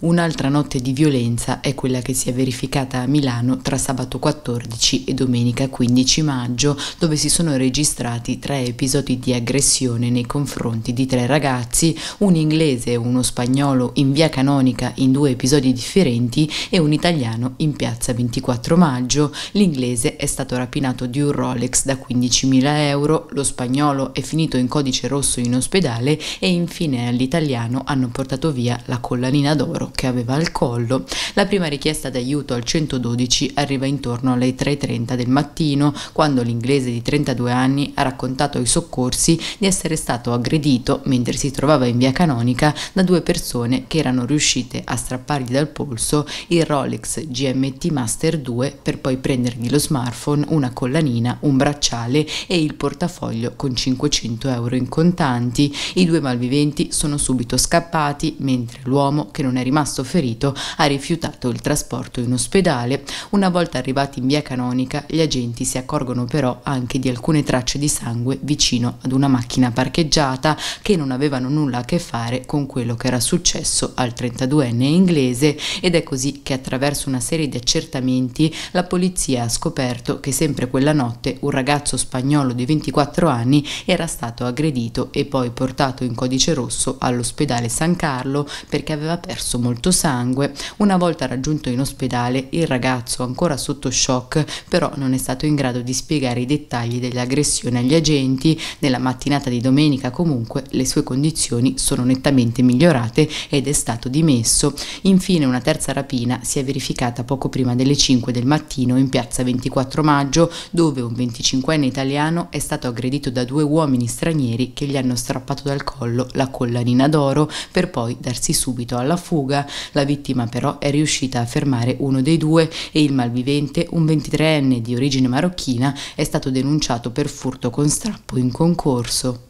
Un'altra notte di violenza è quella che si è verificata a Milano tra sabato 14 e domenica 15 maggio, dove si sono registrati tre episodi di aggressione nei confronti di tre ragazzi, un inglese e uno spagnolo in via Canonica in due episodi differenti e un italiano in piazza 24 maggio. L'inglese è stato rapinato di un Rolex da 15.000 euro, lo spagnolo è finito in codice rosso in ospedale e infine all'italiano hanno portato via la collanina d'oro oro che aveva al collo. La prima richiesta d'aiuto al 112 arriva intorno alle 3.30 del mattino, quando l'inglese di 32 anni ha raccontato ai soccorsi di essere stato aggredito mentre si trovava in via canonica da due persone che erano riuscite a strappargli dal polso il Rolex GMT Master 2 per poi prendergli lo smartphone, una collanina, un bracciale e il portafoglio con 500 euro in contanti. I due malviventi sono subito scappati mentre l'uomo che non è rimasto rimasto ferito ha rifiutato il trasporto in ospedale. Una volta arrivati in via Canonica, gli agenti si accorgono però anche di alcune tracce di sangue vicino ad una macchina parcheggiata che non avevano nulla a che fare con quello che era successo al 32enne inglese ed è così che attraverso una serie di accertamenti la polizia ha scoperto che sempre quella notte un ragazzo spagnolo di 24 anni era stato aggredito e poi portato in codice rosso all'ospedale San Carlo perché aveva perso molto molto sangue. Una volta raggiunto in ospedale, il ragazzo, ancora sotto shock, però non è stato in grado di spiegare i dettagli dell'aggressione agli agenti. Nella mattinata di domenica, comunque, le sue condizioni sono nettamente migliorate ed è stato dimesso. Infine, una terza rapina si è verificata poco prima delle 5 del mattino in piazza 24 maggio, dove un 25enne italiano è stato aggredito da due uomini stranieri che gli hanno strappato dal collo la collanina d'oro per poi darsi subito alla fuga fuga. La vittima però è riuscita a fermare uno dei due e il malvivente, un 23enne di origine marocchina, è stato denunciato per furto con strappo in concorso.